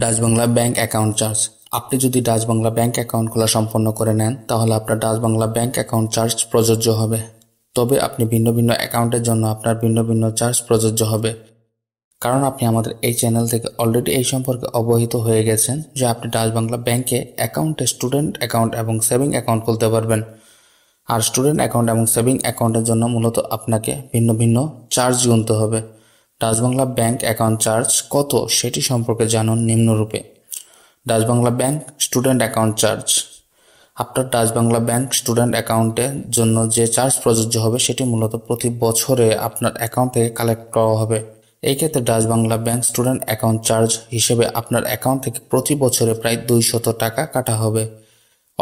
Dutch Bangla bank account charge আপনি যদি Dutch Bangla bank account খোলা সম্পন্ন করে নেন তাহলে আপনার Dutch Bangla bank account charge প্রযোজ্য হবে তবে আপনি ভিন্ন ভিন্ন অ্যাকাউন্টের জন্য আপনার ভিন্ন ভিন্ন চার্জ প্রযোজ্য হবে কারণ আপনি আমাদের এই চ্যানেল থেকে অলরেডি এই সম্পর্কে অবহিত হয়ে গেছেন যে আপনি ডাচ বাংলা ব্যাংকে অ্যাকাউন্টে স্টুডেন্ট অ্যাকাউন্ট এবং সেভিং অ্যাকাউন্ট খুলতে পারবেন আর স্টুডেন্ট অ্যাকাউন্ট এবং সেভিং অ্যাকাউন্টের জন্য মূলত আপনাকে ভিন্ন ভিন্ন চার্জ গুনতে হবে ডাচবাংলা ব্যাংক অ্যাকাউন্ট চার্জ কত সেটি সম্পর্কে জানুন নিম্নরূপে Dutch Bangla bank student account charge আপনার ডাচবাংলা ব্যাংক স্টুডেন্ট অ্যাকাউন্টের জন্য যে চার্জ প্রযোজ্য হবে সেটি মূলত প্রতি বছরে আপনার অ্যাকাউন্ট থেকে কালেক্ট করা হবে এই ক্ষেত্রে Dutch Bangla bank student account charge হিসেবে আপনার অ্যাকাউন্ট থেকে প্রতি বছরে প্রায় দুইশত টাকা কাটা হবে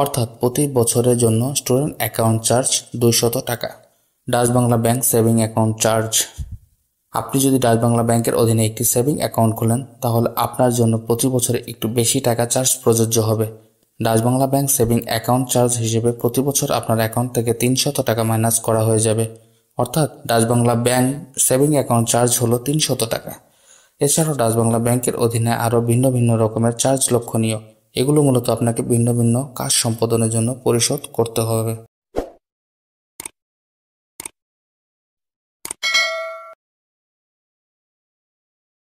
অর্থাৎ প্রতি বছরের জন্য স্টুডেন্ট অ্যাকাউন্ট চার্জ দুইশত টাকা Dutch Bangla bank saving account charge আপনি যদি ডাচ বাংলা ব্যাংকের অধীনে একটি সেভিং অ্যাকাউন্ট খোলেন তাহলে আপনার জন্য প্রতি বছরে একটু বেশি টাকা চার্জ প্রযোজ্য হবে Dutch Bangla bank saving account charge হিসেবে প্রতি বছর আপনার অ্যাকাউন্ট থেকে তিনশত টাকা মাইনাস করা হয়ে যাবে অর্থাৎ Dutch Bangla bank saving account charge হলো তিনশত টাকা এছাড়াও ডাচ বাংলা ব্যাংকের অধীনে আরও ভিন্ন ভিন্ন রকমের চার্জ লক্ষণীয় এগুলো মূলত আপনাকে ভিন্ন ভিন্ন কাজ সম্পাদনের জন্য পরিশোধ করতে হবে